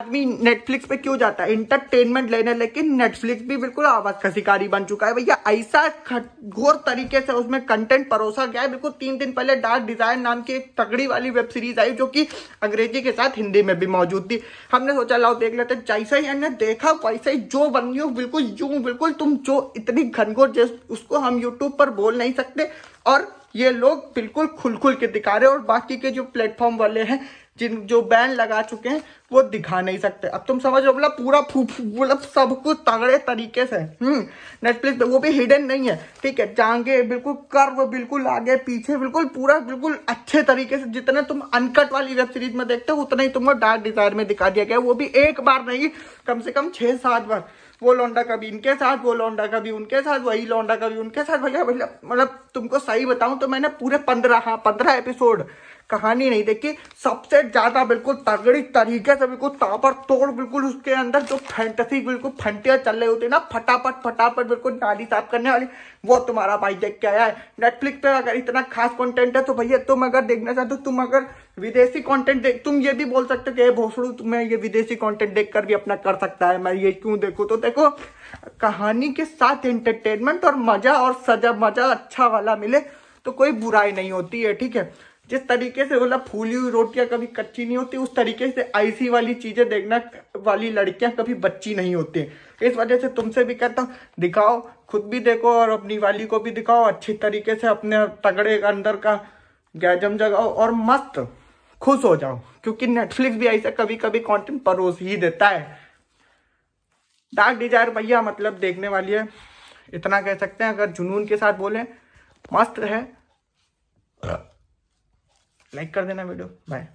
आदमी नेटफ्लिक्स पे क्यों जाता है इंटरटेनमेंट लेने लेकिन नेटफ्लिक्स भी बिल्कुल आवाज का शिकारी बन चुका है भैया ऐसा घोर तरीके से उसमें कंटेंट परोसा गया है बिल्कुल तीन दिन पहले डार्क डिजाइन नाम की एक तगड़ी वाली वेब सीरीज आई जो कि अंग्रेजी के साथ हिंदी में भी मौजूद थी हमने सोचा लाओ देख लेते जैसा ही हमने देखा वैसे ही जो बन रही हो बिल्कुल यूं बिल्कुल तुम जो इतनी घनघोर जैस उसको हम यूट्यूब पर बोल नहीं सकते और ये लोग बिल्कुल खुल खुल के दिखा रहे और बाकी के जो प्लेटफॉर्म वाले हैं जिन जो बैन लगा चुके हैं वो दिखा नहीं सकते अब तुम समझो बोला पूरा मतलब सब कुछ तगड़े तरीके से हम्म नेटफ्लिक्स वो भी हिडन नहीं है ठीक है जांगे बिल्कुल कर्व बिल्कुल आगे पीछे बिल्कुल पूरा बिल्कुल अच्छे तरीके से जितना तुम अनकट वाली वेब सीरीज में देखते हो उतना ही तुमको डार्क डिजायर में दिखा दिया गया वो भी एक बार नहीं कम से कम छह सात बार वो लौंडा कभी इनके साथ वो लौंडा कभी उनके साथ वही लौंडा कभी उनके साथ भैया भैया मतलब तुमको सही बताऊं तो मैंने पूरे पंद्रह हाँ पंद्रह एपिसोड कहानी नहीं देखी सबसे ज्यादा बिल्कुल तगड़ी तरीके से बिल्कुल तोड़ बिल्कुल उसके अंदर जो फैंटसी बिल्कुल फंटिया चल रही होती है ना फटाफट फटाफट बिल्कुल नाली साफ करने वाली वो तुम्हारा भाई देख के आया है नेटफ्लिक्स पे अगर इतना खास कंटेंट है तो भैया तुम अगर देखना चाहते हो तुम अगर विदेशी कंटेंट देख तुम ये भी बोल सकते हो कि भोसड़ू तुम्हें ये विदेशी कंटेंट देख कर भी अपना कर सकता है मैं ये क्यों देखूँ तो देखो कहानी के साथ एंटरटेनमेंट और मजा और सजा मजा अच्छा वाला मिले तो कोई बुराई नहीं होती है ठीक है जिस तरीके से बोला फूली हुई रोटियां कभी कच्ची नहीं होती उस तरीके से ऐसी वाली चीजें देखना वाली लड़कियां कभी बच्ची नहीं होती इस वजह से तुमसे भी कहता हूँ दिखाओ खुद भी देखो और अपनी वाली को भी दिखाओ अच्छी तरीके से अपने तगड़े अंदर का गैजम जगाओ और मस्त खुश हो जाओ क्योंकि नेटफ्लिक्स भी ऐसा कभी कभी कॉन्टेंट परोस ही देता है डार्क डिजायर भैया मतलब देखने वाली है इतना कह सकते हैं अगर जुनून के साथ बोले मस्त है लाइक कर देना वीडियो बाय